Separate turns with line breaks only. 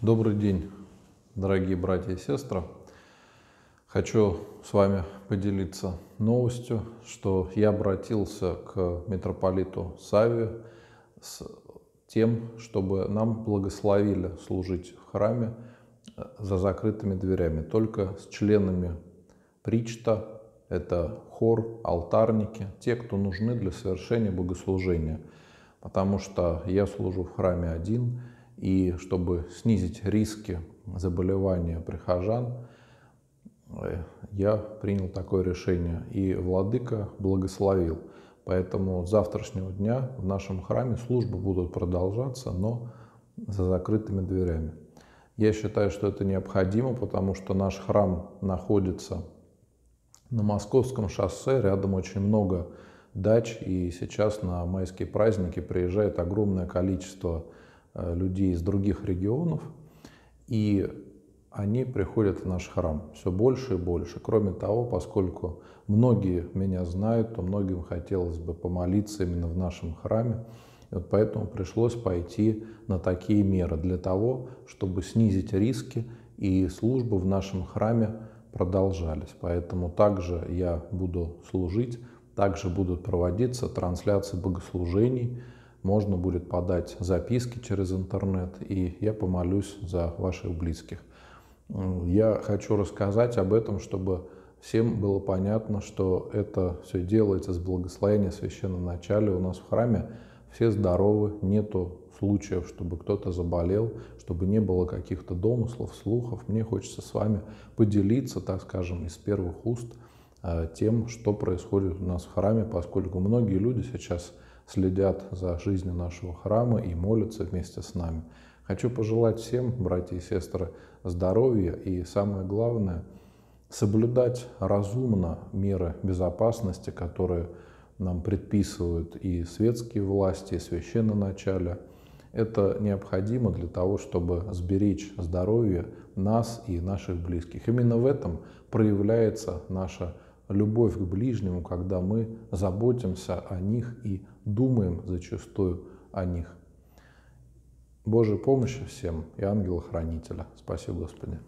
Добрый день, дорогие братья и сестры. Хочу с вами поделиться новостью, что я обратился к митрополиту Саве с тем, чтобы нам благословили служить в храме э, за закрытыми дверями, только с членами причта, это хор, алтарники, те, кто нужны для совершения богослужения. Потому что я служу в храме один – и чтобы снизить риски заболевания прихожан, э, я принял такое решение, и владыка благословил. Поэтому с завтрашнего дня в нашем храме службы будут продолжаться, но за закрытыми дверями. Я считаю, что это необходимо, потому что наш храм находится на Московском шоссе, рядом очень много дач, и сейчас на майские праздники приезжает огромное количество Э, людей из других регионов, и они приходят в наш храм все больше и больше. Кроме того, поскольку многие меня знают, то многим хотелось бы помолиться именно в нашем храме. И вот поэтому пришлось пойти на такие меры для того, чтобы снизить риски, и службы в нашем храме продолжались. Поэтому также я буду служить, также будут проводиться трансляции богослужений – можно будет подать записки через интернет, и я помолюсь за ваших близких. Я хочу рассказать об этом, чтобы всем было понятно, что это все делается с благословения священного начала у нас в храме. Все здоровы, нету случаев, чтобы кто-то заболел, чтобы не было каких-то домыслов, слухов. Мне хочется с вами поделиться, так скажем, из первых уст э, тем, что происходит у нас в храме, поскольку многие люди сейчас следят за жизнью нашего храма и молятся вместе с нами. Хочу пожелать всем, братья и сестры, здоровья и, самое главное, соблюдать разумно меры безопасности, которые нам предписывают и светские власти, и священное начало. Это необходимо для того, чтобы сберечь здоровье нас и наших близких. Именно в этом проявляется наша любовь к ближнему, когда мы заботимся о них и думаем зачастую о них. Божьей помощи всем и ангела-хранителя. Спасибо, Господи.